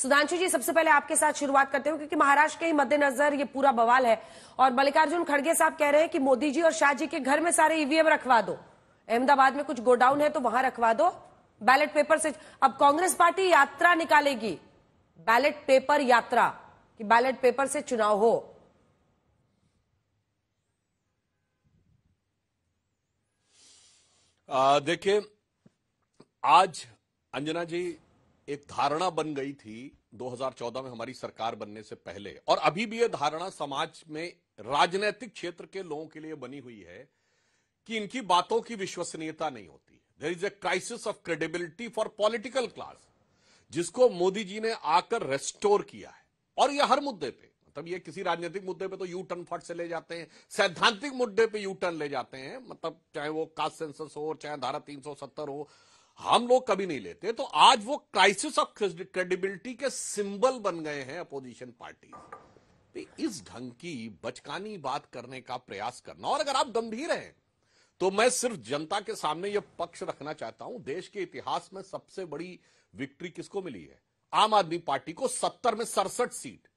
सुधांशु जी सबसे पहले आपके साथ शुरुआत करते हो क्योंकि महाराष्ट्र के ही मद्देनजर ये पूरा बवाल है और मल्लिकार्जुन खड़गे साहब कह रहे हैं कि मोदी जी और शाह जी के घर में सारे ईवीएम e रखवा दो अहमदाबाद में कुछ गोडाउन है तो वहां रखवा दो बैलेट पेपर से अब कांग्रेस पार्टी यात्रा निकालेगी बैलेट पेपर यात्रा कि बैलेट पेपर से चुनाव हो देखिए आज अंजना जी एक धारणा बन गई थी 2014 में हमारी सरकार बनने से पहले और अभी भी यह धारणा समाज में राजनीतिक क्षेत्र के लोगों के लिए बनी हुई है कि इनकी बातों की विश्वसनीयता नहीं होती there is a crisis of credibility for political class जिसको मोदी जी ने आकर रेस्टोर किया है और यह हर मुद्दे पे मतलब ये किसी राजनीतिक मुद्दे पे तो यू टर्न फट से ले जाते हैं सैद्धांतिक मुद्दे पे यू टर्न ले जाते हैं मतलब चाहे वो कास्ट सेंसस हो चाहे धारा 370 हो हम लोग कभी नहीं लेते तो आज वो क्राइसिस ऑफ क्रेडिबिलिटी के सिंबल बन गए हैं अपोजिशन तो पार्टी इस ढंग की बचकानी बात करने का प्रयास करना और अगर आप गंभीर हैं तो मैं सिर्फ जनता के सामने यह पक्ष रखना चाहता हूं देश के इतिहास में सबसे बड़ी विक्ट्री किसको मिली है आम आदमी पार्टी को सत्तर में सड़सठ सीट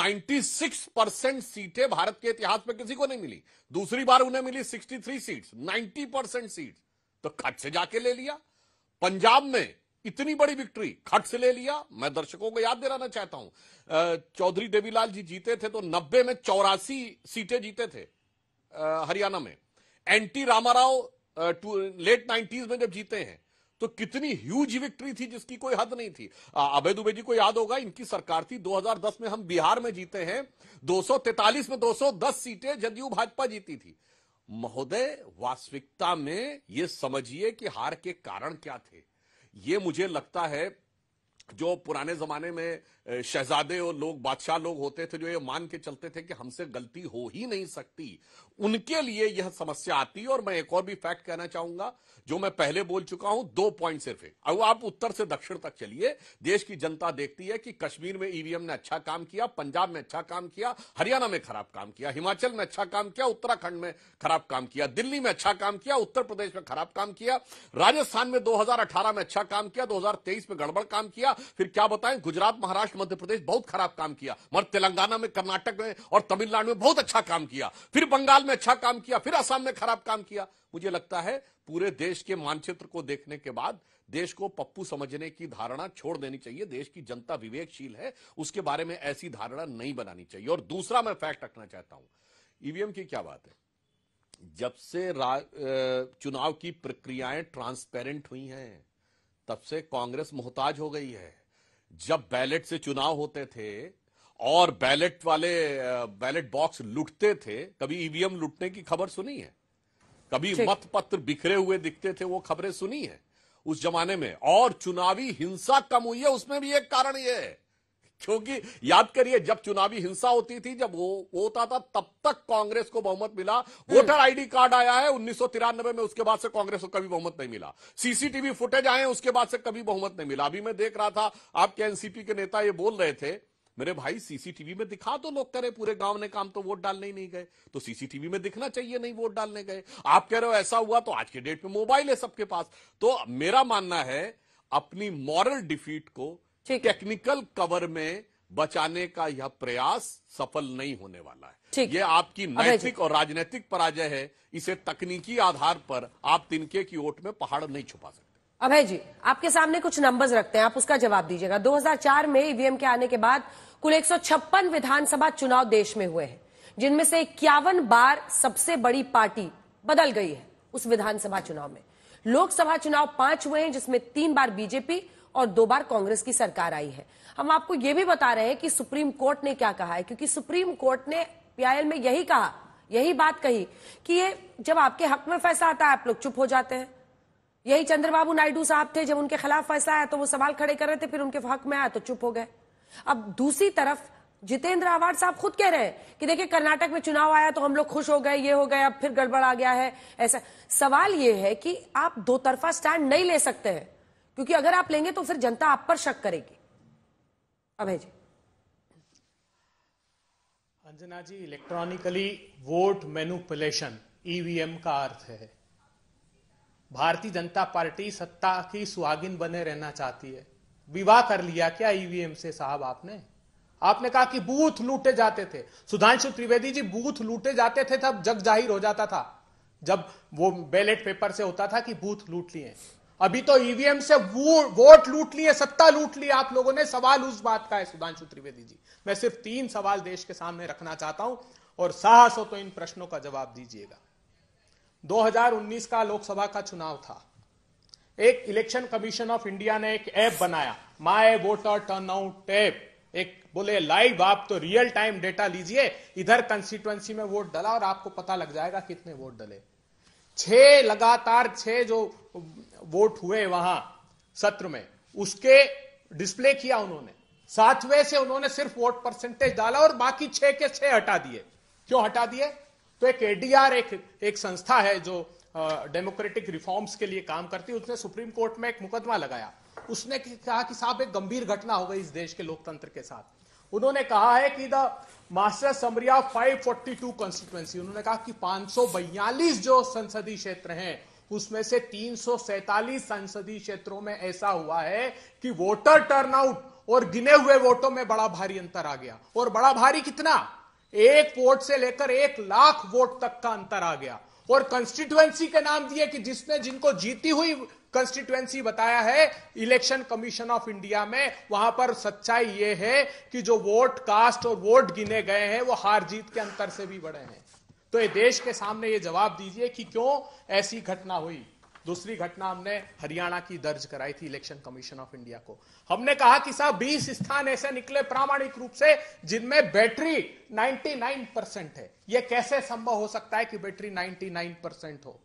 96 परसेंट सीटें भारत के इतिहास में किसी को नहीं मिली दूसरी बार उन्हें मिली 63 सीट्स 90 परसेंट सीट तो कट से जाके ले लिया पंजाब में इतनी बड़ी विक्ट्री खट से ले लिया मैं दर्शकों को याद दिलाना चाहता हूं चौधरी देवीलाल जी जीते थे तो नब्बे में चौरासी सीटें जीते थे हरियाणा में एंटी रामाराव लेट नाइन्टीज में जब जीते हैं तो कितनी ह्यूज विक्ट्री थी जिसकी कोई हद नहीं थी अभय दुबे जी को याद होगा इनकी सरकार थी 2010 में हम बिहार में जीते हैं 243 में 210 सीटें जदयू भाजपा जीती थी महोदय वास्तविकता में ये समझिए कि हार के कारण क्या थे ये मुझे लगता है जो पुराने जमाने में शहजादे और लोग बादशाह लोग होते थे जो ये मान के चलते थे कि हमसे गलती हो ही नहीं सकती उनके लिए यह समस्या आती है और मैं एक और भी फैक्ट कहना चाहूंगा जो मैं पहले बोल चुका हूं दो पॉइंट सिर्फ अब आप उत्तर से दक्षिण तक चलिए देश की जनता देखती है कि कश्मीर में ईवीएम ने अच्छा काम किया पंजाब में अच्छा काम किया हरियाणा में खराब काम किया हिमाचल में अच्छा काम किया उत्तराखंड में खराब काम किया दिल्ली में अच्छा काम किया उत्तर प्रदेश में खराब काम किया राजस्थान में दो में अच्छा काम किया दो में गड़बड़ काम किया फिर क्या बताएं गुजरात महाराष्ट्र मध्य प्रदेश बहुत खराब काम किया मगर तेलंगाना में कर्नाटक में और तमिलनाडु में बहुत अच्छा काम किया फिर बंगाल में अच्छा काम किया फिर असम में खराब काम किया मुझे लगता है पूरे देश के मानचित्र को देखने के बाद देश को पप्पू समझने की धारणा छोड़ देनी चाहिए देश की जनता विवेकशील है उसके बारे में ऐसी धारणा नहीं बनानी चाहिए और दूसरा मैं फैक्ट रखना चाहता हूं ईवीएम e की क्या बात है जब से चुनाव की प्रक्रियाएं ट्रांसपेरेंट हुई हैं तब से कांग्रेस मोहताज हो गई है जब बैलेट से चुनाव होते थे और बैलेट वाले बैलेट बॉक्स लुटते थे कभी ईवीएम लुटने की खबर सुनी है कभी मत पत्र बिखरे हुए दिखते थे वो खबरें सुनी है उस जमाने में और चुनावी हिंसा कम हुई है उसमें भी एक कारण यह है क्योंकि याद करिए जब चुनावी हिंसा होती थी जब वो होता था तब तक कांग्रेस को बहुमत मिला हम्म। वोटर आईडी कार्ड आया है उन्नीस में उसके बाद से कांग्रेस को कभी बहुमत नहीं मिला सीसीटीवी फुटेज आए उसके बाद से कभी बहुमत नहीं मिला अभी मैं देख रहा था आपके एनसीपी के नेता ये बोल रहे थे मेरे भाई सीसीटीवी में दिखा तो लोग करे पूरे गांव ने काम तो वोट डालने ही नहीं गए तो सीसीटीवी में दिखना चाहिए नहीं वोट डालने गए आप कह रहे हो ऐसा हुआ तो आज के डेट में मोबाइल है सबके पास तो मेरा मानना है अपनी मॉरल डिफीट को टेक्निकल कवर में बचाने का यह प्रयास सफल नहीं होने वाला है ये आपकी नैतिक और राजनीतिक पराजय है इसे तकनीकी आधार पर आप तिनके की ओट में पहाड़ नहीं छुपा सकते अभय जी आपके सामने कुछ नंबर्स रखते हैं आप उसका जवाब दीजिएगा 2004 में ईवीएम e के आने के बाद कुल 156 विधानसभा चुनाव देश में हुए हैं जिनमें से इक्यावन बार सबसे बड़ी पार्टी बदल गई है उस विधानसभा चुनाव में लोकसभा चुनाव पांच हुए हैं जिसमें तीन बार बीजेपी और दो बार कांग्रेस की सरकार आई है हम आपको यह भी बता रहे हैं कि सुप्रीम कोर्ट ने क्या कहा है क्योंकि सुप्रीम कोर्ट ने पीआईएल में यही कहा यही बात कही कि ये जब आपके हक में फैसला आता है आप लोग चुप हो जाते हैं यही चंद्रबाबू नायडू साहब थे जब उनके खिलाफ फैसला आया तो वो सवाल खड़े कर रहे थे फिर उनके हक में आया तो चुप हो गए अब दूसरी तरफ जितेंद्र आवाड साहब खुद कह रहे हैं कि देखिए कर्नाटक में चुनाव आया तो हम लोग खुश हो गए ये हो गए अब फिर गड़बड़ आ गया है ऐसा सवाल ये है कि आप दो तरफा स्टैंड नहीं ले सकते हैं क्योंकि अगर आप लेंगे तो फिर जनता आप पर शक करेगी Abhay ji Anjana ji electronically vote manipulation EVM का अर्थ है भारतीय जनता पार्टी सत्ता की सुहागिन बने रहना चाहती है विवाह कर लिया क्या ईवीएम से साहब आपने आपने कहा कि बूथ लूटे जाते थे सुधांशु त्रिवेदी जी बूथ लूटे जाते थे तब जग जाहिर हो जाता था जब वो बैलेट पेपर से होता था कि बूथ लूट लिए अभी तो ईवीएम से वो, वोट लूट लिए सत्ता लूट ली आप लोगों ने सवाल उस बात का है सुधांशु त्रिवेदी जी मैं सिर्फ तीन सवाल देश के सामने रखना चाहता हूं और साहस हो तो इन प्रश्नों का जवाब दीजिएगा 2019 का लोकसभा का चुनाव था एक इलेक्शन कमीशन ऑफ इंडिया ने एक ऐप बनाया my voter turn out app एक बोले लाइव आप तो रियल टाइम डेटा लीजिए इधर कंस्टिट्युएंसी में वोट डला और आपको पता लग जाएगा कितने वोट डले छह लगातार छह जो वोट हुए वहां सत्र में उसके डिस्प्ले किया उन्होंने सातवें से उन्होंने सिर्फ वोट परसेंटेज डाला और बाकी छह के छह हटा दिए क्यों हटा दिए तो एक एडीआर एक एक संस्था है जो डेमोक्रेटिक रिफॉर्म्स के लिए काम करती है उसने सुप्रीम कोर्ट में एक मुकदमा लगाया उसने कहा कि साहब एक गंभीर घटना हो गई इस देश के लोकतंत्र के साथ उन्होंने कहा है कि द मास्टर समरिया 542 कॉन्स्टिट्युएंसी उन्होंने कहा कि 542 जो संसदीय क्षेत्र हैं उसमें से तीन संसदीय क्षेत्रों में ऐसा हुआ है कि वोटर टर्नआउट और गिने हुए वोटों में बड़ा भारी अंतर आ गया और बड़ा भारी कितना एक वोट से लेकर एक लाख वोट तक का अंतर आ गया और कंस्टिट्युएंसी के नाम दिए कि जिसने जिनको जीती हुई कंस्टिट्युएंसी बताया है इलेक्शन कमीशन ऑफ इंडिया में वहां पर सच्चाई यह है कि जो वोट कास्ट और वोट गिने गए हैं वो हार जीत के अंतर से भी बड़े हैं तो ये देश के सामने ये जवाब दीजिए कि क्यों ऐसी घटना हुई दूसरी घटना हमने हरियाणा की दर्ज कराई थी इलेक्शन कमीशन ऑफ इंडिया को हमने कहा कि साहब 20 स्थान ऐसे निकले प्रामाणिक रूप से जिनमें बैटरी 99 परसेंट है यह कैसे संभव हो सकता है कि बैटरी 99 परसेंट हो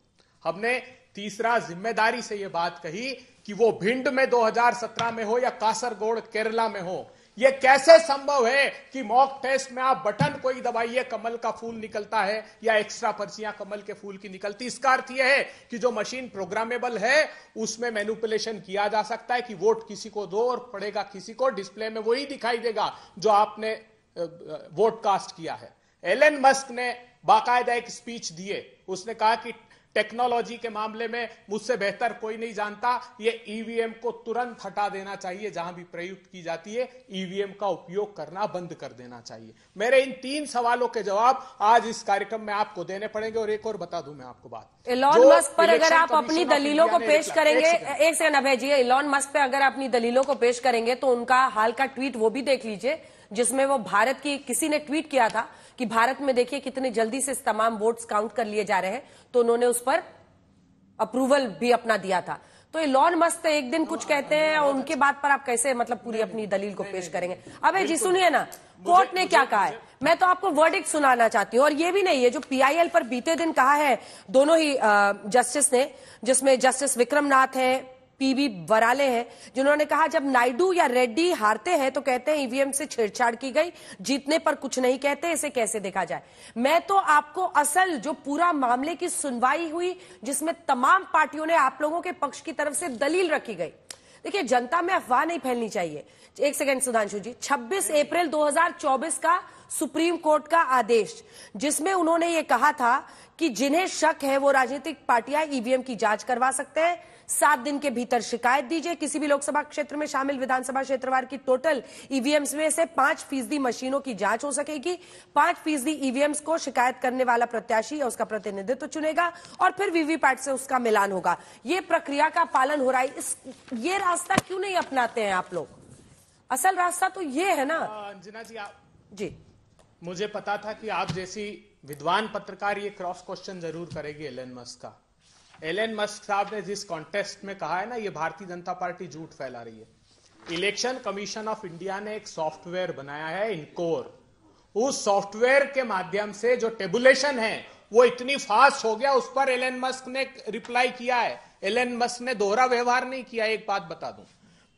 हमने तीसरा जिम्मेदारी से यह बात कही कि वो भिंड में 2017 में हो या कासरगोड केरला में हो ये कैसे संभव है कि मॉक टेस्ट में आप बटन कोई दबाइए कमल का फूल निकलता है या एक्स्ट्रा पर्चियां कमल के फूल की निकलती इसका अर्थ यह है कि जो मशीन प्रोग्रामेबल है उसमें मैनुपुलेशन किया जा सकता है कि वोट किसी को दो और पड़ेगा किसी को डिस्प्ले में वही दिखाई देगा जो आपने वोट कास्ट किया है एलन मस्क ने बाकायदा एक स्पीच दिए उसने कहा कि टेक्नोलॉजी के मामले में मुझसे बेहतर कोई नहीं जानता ये ईवीएम e को तुरंत हटा देना चाहिए जहां भी प्रयुक्त की जाती है ईवीएम e का उपयोग करना बंद कर देना चाहिए मेरे इन तीन सवालों के जवाब आज इस कार्यक्रम में आपको देने पड़ेंगे और एक और बता दूं मैं आपको बात इलॉन मस्क पर अगर आप अपनी दलीलों को पेश करेंगे एक second Abhay ji Elon Musk पर अगर अपनी दलीलों को पेश करेंगे तो उनका हाल का ट्वीट वो भी देख लीजिए जिसमें वो भारत की किसी ने ट्वीट किया था कि भारत में देखिए कितने जल्दी से तमाम वोट्स काउंट कर लिए जा रहे हैं तो उन्होंने उस पर अप्रूवल भी अपना दिया था तो लॉन मस्त एक दिन कुछ कहते हैं और उनके बाद पर आप कैसे मतलब पूरी अपनी दलील को पेश करेंगे अबे जी सुनिए ना कोर्ट ने क्या कहा है मैं तो आपको वर्डिक्ट सुनाना चाहती हूँ और ये भी नहीं है जो पीआईएल पर बीते दिन कहा है दोनों ही जस्टिस ने जिसमें जस्टिस विक्रम नाथ है पीवी वराले हैं जिन्होंने कहा जब नायडू या रेड्डी हारते हैं तो कहते हैं ईवीएम से छेड़छाड़ की गई जीतने पर कुछ नहीं कहते इसे कैसे देखा जाए मैं तो आपको असल जो पूरा मामले की सुनवाई हुई जिसमें तमाम पार्टियों ने आप लोगों के पक्ष की तरफ से दलील रखी गई देखिए जनता में अफवाह नहीं फैलनी चाहिए एक सेकेंड सुधांशु जी छब्बीस अप्रैल दो का सुप्रीम कोर्ट का आदेश जिसमें उन्होंने ये कहा था कि जिन्हें शक है वो राजनीतिक पार्टियां ईवीएम की जांच करवा सकते हैं सात दिन के भीतर शिकायत दीजिए किसी भी लोकसभा क्षेत्र में शामिल विधानसभा क्षेत्रवार की टोटल ईवीएम्स e में से पांच फीसदी मशीनों की जांच हो सकेगी पांच फीसदी ईवीएम्स e को शिकायत करने वाला प्रत्याशी या उसका प्रतिनिधित्व चुनेगा और फिर वीवीपैट से उसका मिलान होगा ये प्रक्रिया का पालन हो रहा है इस ये रास्ता क्यों नहीं अपनाते हैं आप लोग असल रास्ता तो ये है ना हाँ, अंजना जी आप जी मुझे पता था कि आप जैसी विद्वान पत्रकार ये क्रॉस क्वेश्चन जरूर करेगी एलन मस्क का एन मस्क साहब ने जिस कॉन्टेस्ट में कहा है ना ये भारतीय जनता पार्टी झूठ फैला रही है इलेक्शन कमीशन ऑफ इंडिया ने एक सॉफ्टवेयर बनाया है इनकोर उस सॉफ्टवेयर के माध्यम से जो टेबुलेशन है वो इतनी फास्ट हो गया उस पर एलन मस्क ने रिप्लाई किया है एलन मस्क ने दोहरा व्यवहार नहीं किया एक बात बता दूं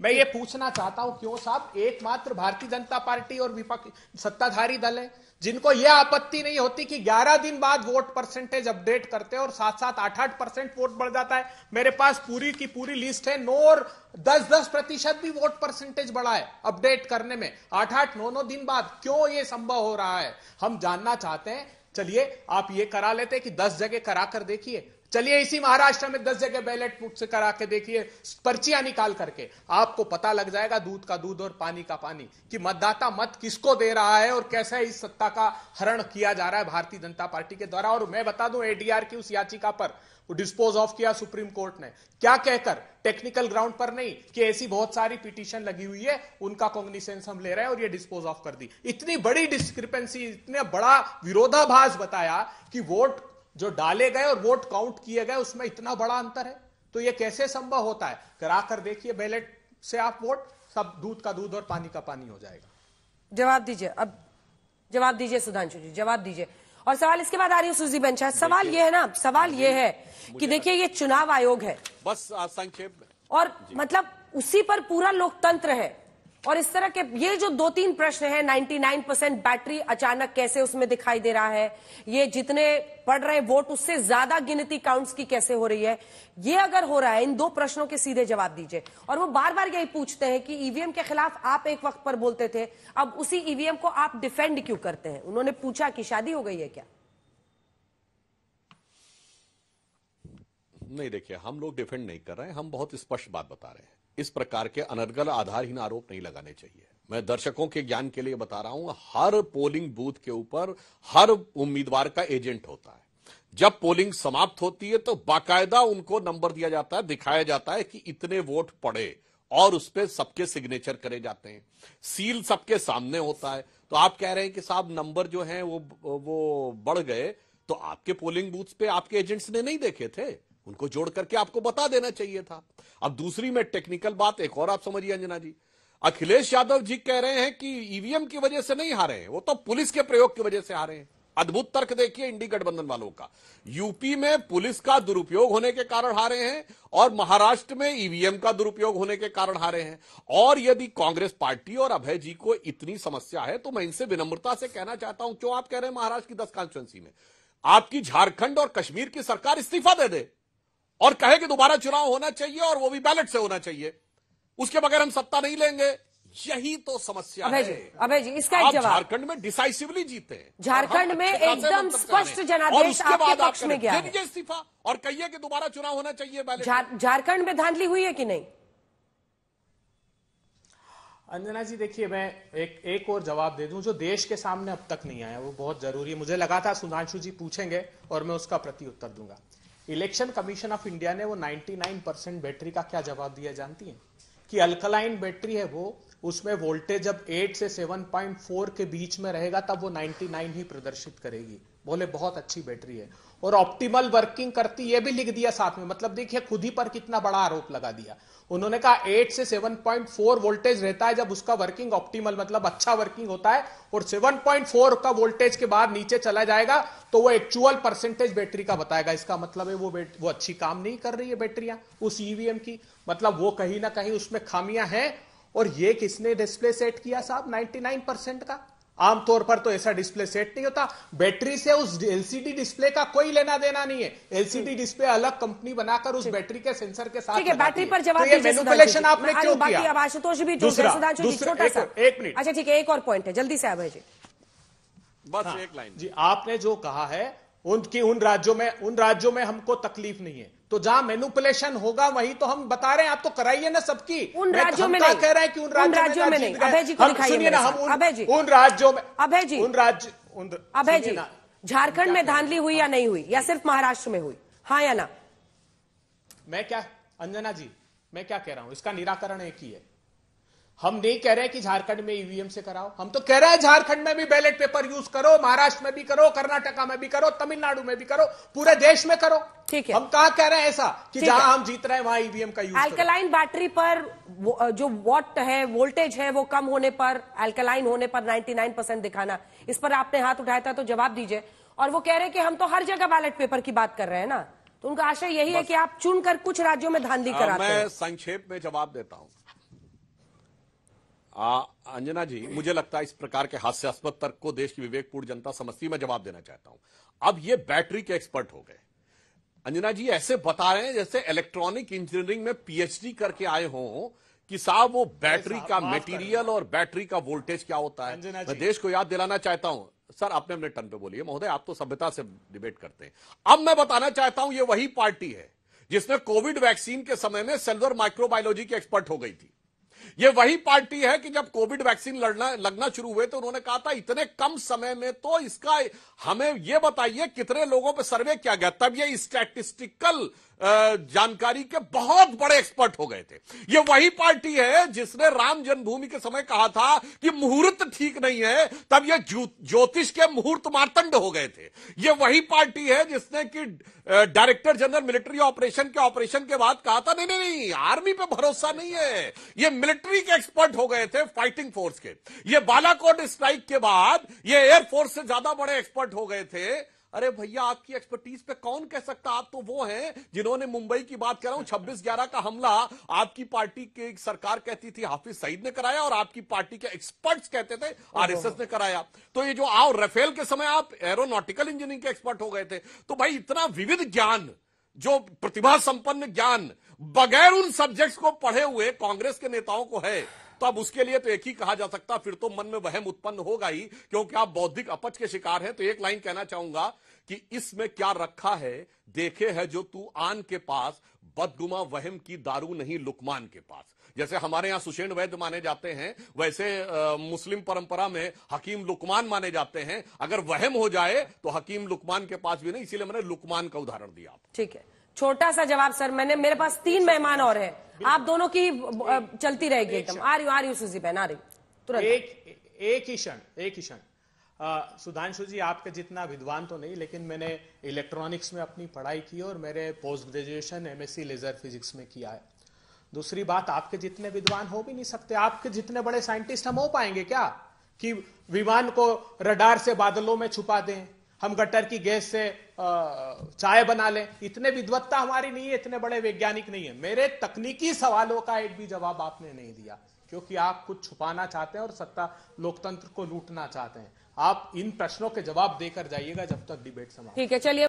मैं ये पूछना चाहता हूं क्यों साहब एकमात्र भारतीय जनता पार्टी और विपक्ष सत्ताधारी दल है जिनको यह आपत्ति नहीं होती कि 11 दिन बाद वोट परसेंटेज अपडेट करते हैं और साथ साथ आठ आठ परसेंट वोट बढ़ जाता है मेरे पास पूरी की पूरी लिस्ट है नौ और दस दस प्रतिशत भी वोट परसेंटेज बढ़ा है अपडेट करने में आठ आठ नौ नौ दिन बाद क्यों ये संभव हो रहा है हम जानना चाहते हैं चलिए आप ये करा लेते कि दस जगह करा कर देखिए चलिए इसी महाराष्ट्र में दस जगह बैलेट फूट से करा के देखिए पर्चियां निकाल करके आपको पता लग जाएगा दूध का दूध और पानी का पानी कि मतदाता मत किसको दे रहा है और कैसे इस सत्ता का हरण किया जा रहा है भारतीय जनता पार्टी के द्वारा और मैं बता दूं एडीआर की उस याचिका पर डिस्पोज ऑफ किया सुप्रीम कोर्ट ने क्या कहकर टेक्निकल ग्राउंड पर नहीं कि ऐसी बहुत सारी पिटीशन लगी हुई है उनका कॉग्निसेंस हम ले रहे हैं और ये डिस्पोज ऑफ कर दी इतनी बड़ी डिस्क्रिपेंसी इतना बड़ा विरोधाभास बताया कि वोट जो डाले गए और वोट काउंट किए गए उसमें इतना बड़ा अंतर है तो यह कैसे संभव होता है कराकर देखिए बैलेट से आप वोट सब दूध का दूध और पानी का पानी हो जाएगा जवाब दीजिए अब जवाब दीजिए सुधांशु जी जवाब दीजिए और सवाल इसके बाद आ रही है सुजी बंशा सवाल ये है ना सवाल ये है कि देखिए ये चुनाव आयोग है बस संक्षेप और मतलब उसी पर पूरा लोकतंत्र है और इस तरह के ये जो दो तीन प्रश्न है 99 परसेंट बैटरी अचानक कैसे उसमें दिखाई दे रहा है ये जितने पड़ रहे वोट उससे ज्यादा गिनती काउंट्स की कैसे हो रही है ये अगर हो रहा है इन दो प्रश्नों के सीधे जवाब दीजिए और वो बार बार यही पूछते हैं कि ईवीएम e के खिलाफ आप एक वक्त पर बोलते थे अब उसी ईवीएम e को आप डिफेंड क्यों करते हैं उन्होंने पूछा कि शादी हो गई है क्या नहीं देखिए हम लोग डिफेंड नहीं कर रहे हैं हम बहुत स्पष्ट बात बता रहे हैं इस प्रकार के अनर्गल आधारहीन आरोप नहीं लगाने चाहिए मैं दर्शकों के ज्ञान के लिए बता रहा हूं हर पोलिंग बूथ के ऊपर हर उम्मीदवार का एजेंट होता है जब पोलिंग समाप्त होती है तो बाकायदा उनको नंबर दिया जाता है दिखाया जाता है कि इतने वोट पड़े और उस पर सबके सिग्नेचर करे जाते हैं सील सबके सामने होता है तो आप कह रहे हैं कि साहब नंबर जो है वो वो बढ़ गए तो आपके पोलिंग बूथ पे आपके एजेंट्स ने नहीं देखे थे उनको जोड़ करके आपको बता देना चाहिए था अब दूसरी में टेक्निकल बात एक और आप समझिए अंजना जी अखिलेश यादव जी कह रहे हैं कि ईवीएम e की वजह से नहीं हारे हैं वो तो पुलिस के प्रयोग की वजह से हारे हैं अद्भुत तर्क देखिए इंडी गठबंधन वालों का यूपी में पुलिस का दुरुपयोग होने के कारण हारे हैं और महाराष्ट्र में ईवीएम e का दुरुपयोग होने के कारण हारे हैं और यदि कांग्रेस पार्टी और अभय जी को इतनी समस्या है तो मैं इनसे विनम्रता से कहना चाहता हूं क्यों आप कह रहे हैं महाराष्ट्र की दस कॉन्स्टिट्युएंसी में आपकी झारखंड और कश्मीर की सरकार इस्तीफा दे दे और कहे कि दोबारा चुनाव होना चाहिए और वो भी बैलेट से होना चाहिए उसके बगैर हम सत्ता नहीं लेंगे यही तो समस्या अभय जी अभय जी इसका एक जवाब झारखंड में डिसाइसिवली जीते हैं झारखंड में एकदम स्पष्ट जनादेश आपके पक्ष में गया है इस्तीफा और कहिए कि दोबारा चुनाव होना चाहिए झारखंड में धांधली हुई है कि नहीं अंजना जी देखिए मैं एक एक और जवाब दे दूं जो देश के सामने अब तक नहीं आया वो बहुत जरूरी है मुझे लगा था सुधांशु जी पूछेंगे और मैं उसका प्रति उत्तर दूंगा इलेक्शन कमीशन ऑफ इंडिया ने वो 99 परसेंट बैटरी का क्या जवाब दिया जानती है कि अल्कलाइन बैटरी है वो उसमें वोल्टेज जब 8 से 7.4 के बीच में रहेगा तब वो 99 ही प्रदर्शित करेगी बोले बहुत अच्छी बैटरी है और ऑप्टिमल वर्किंग करती ये भी लिख दिया साथ में मतलब देखिए खुद ही पर कितना बड़ा आरोप लगा दिया उन्होंने कहा 8 से 7.4 वोल्टेज रहता है जब उसका वर्किंग ऑप्टिमल मतलब अच्छा वर्किंग होता है और 7.4 का वोल्टेज के बाद नीचे चला जाएगा तो वो एक्चुअल परसेंटेज बैटरी का बताएगा इसका मतलब है वो वो अच्छी काम नहीं कर रही है बैटरियां उस ईवीएम e की मतलब वो कहीं ना कहीं उसमें खामियां हैं और ये किसने डिस्प्ले सेट किया साहब 99 परसेंट का आमतौर पर तो ऐसा डिस्प्ले सेट नहीं होता बैटरी से उस एलसीडी डिस्प्ले का कोई लेना देना नहीं है एलसीडी हम्म। डिस्प्ले अलग कंपनी बनाकर उस बैटरी के सेंसर के साथ बैटरी पर जवाब तो आपने क्यों किया आशुतोष तो भी एक मिनट अच्छा ठीक है एक और पॉइंट है जल्दी से अभय जी बस हाँ। एक लाइन जी आपने जो कहा है उनकी उन राज्यों में उन राज्यों में हमको तकलीफ नहीं है तो जहां मेनुपुलेशन होगा वही तो हम बता रहे हैं आप तो कराइए ना सबकी उन राज्यों में नहीं कह रहे हैं कि उन राज्यों में नहीं अभय जी को ना हम अभय जी उन राज्यों में अभय जी उन राज्य अभय जी झारखंड में धांधली हुई या नहीं हुई या सिर्फ महाराष्ट्र में हुई हाँ या ना मैं क्या अंजना जी मैं क्या कह रहा हूं इसका निराकरण एक ही है हम नहीं कह रहे हैं कि झारखंड में ईवीएम e से कराओ हम तो कह रहे हैं झारखंड में भी बैलेट पेपर यूज करो महाराष्ट्र में भी करो कर्नाटका में भी करो तमिलनाडु में भी करो पूरे देश में करो ठीक है हम कहा कह रहे हैं ऐसा कि जहां हम जीत रहे हैं वहां ईवीएम e का यूज अल्कलाइन बैटरी पर जो वॉट है वोल्टेज है वो कम होने पर अल्कलाइन होने पर 99 परसेंट दिखाना इस पर आपने हाथ उठाया था तो जवाब दीजिए और वो कह रहे हैं कि हम तो हर जगह बैलेट पेपर की बात कर रहे हैं ना तो उनका आशय यही है कि आप चुनकर कुछ राज्यों में धांधली हाँ, कराते मैं संक्षेप में जवाब देता हूं अंजना जी मुझे लगता है इस प्रकार के हास्यास्पद तर्क को देश की विवेकपूर्ण जनता समझती मैं जवाब देना चाहता हूं अब ये बैटरी के एक्सपर्ट हो गए अंजना जी ऐसे बता रहे हैं जैसे इलेक्ट्रॉनिक इंजीनियरिंग में पीएचडी करके आए हों कि साहब वो बैटरी का मटेरियल और बैटरी का वोल्टेज क्या होता है मैं देश को याद दिलाना चाहता हूं सर आपने अपने टन पे बोलिए महोदय आप तो सभ्यता से डिबेट करते हैं अब मैं बताना चाहता हूं ये वही पार्टी है जिसने कोविड वैक्सीन के समय में सेल्वर माइक्रोबायोलॉजी की एक्सपर्ट हो गई थी ये वही पार्टी है कि जब कोविड वैक्सीन लड़ना लगना शुरू हुए तो उन्होंने कहा था इतने कम समय में तो इसका हमें यह बताइए कितने लोगों पर सर्वे किया गया तब ये स्टैटिस्टिकल जानकारी के बहुत बड़े एक्सपर्ट हो गए थे ये वही पार्टी है जिसने राम जन्मभूमि के समय कहा था कि मुहूर्त ठीक नहीं है तब ये ज्योतिष के मुहूर्त मारतंड हो गए थे ये वही पार्टी है जिसने कि डायरेक्टर जनरल मिलिट्री ऑपरेशन के ऑपरेशन के बाद कहा था नहीं नहीं नहीं आर्मी पे भरोसा नहीं है ये मिलिट्री के एक्सपर्ट हो गए थे फाइटिंग फोर्स के ये बालाकोट स्ट्राइक के बाद ये एयरफोर्स से ज्यादा बड़े एक्सपर्ट हो गए थे अरे भैया आपकी एक्सपर्टीज पे कौन कह सकता आप तो वो हैं जिन्होंने मुंबई की बात कर रहा हूं छब्बीस ग्यारह का हमला आपकी पार्टी की सरकार कहती थी हाफिज सईद ने कराया और आपकी पार्टी के एक्सपर्ट्स कहते थे आरएसएस ने कराया तो ये जो आओ रफेल के समय आप एरोनॉटिकल इंजीनियरिंग के एक्सपर्ट हो गए थे तो भाई इतना विविध ज्ञान जो प्रतिभा संपन्न ज्ञान बगैर उन सब्जेक्ट्स को पढ़े हुए कांग्रेस के नेताओं को है तो अब उसके लिए तो एक ही कहा जा सकता फिर तो मन में वहम उत्पन्न होगा ही क्योंकि आप बौद्धिक अपच के शिकार हैं तो एक लाइन कहना चाहूंगा कि इसमें क्या रखा है देखे है जो तू आन के पास बदगुमा वहम की दारू नहीं लुकमान के पास जैसे हमारे यहां सुषेण वैद्य माने जाते हैं वैसे आ, मुस्लिम परंपरा में हकीम लुकमान माने जाते हैं अगर वहम हो जाए तो हकीम लुकमान के पास भी नहीं इसीलिए मैंने लुकमान का उदाहरण दिया ठीक है छोटा सा जवाब सर मैंने मेरे पास तीन मेहमान और हैं आप दोनों की चलती रहेगी एकदम आ रही आ रही सुजी बहन आ रही तुरंत एक एक ही क्षण एक ही क्षण सुधांशु जी आपके जितना विद्वान तो नहीं लेकिन मैंने इलेक्ट्रॉनिक्स में अपनी पढ़ाई की और मेरे post graduation MSc laser physics में किया है दूसरी बात आपके जितने विद्वान हो भी नहीं सकते आपके जितने बड़े साइंटिस्ट हम हो पाएंगे क्या कि विमान को रडार से बादलों में छुपा दें हम गटर की गैस से चाय बना लें इतने विद्वत्ता हमारी नहीं है इतने बड़े वैज्ञानिक नहीं है मेरे तकनीकी सवालों का एक भी जवाब आपने नहीं दिया क्योंकि आप कुछ छुपाना चाहते हैं और सत्ता लोकतंत्र को लूटना चाहते हैं आप इन प्रश्नों के जवाब देकर जाइएगा जब तक डिबेट समाप्त ठीक है चलिए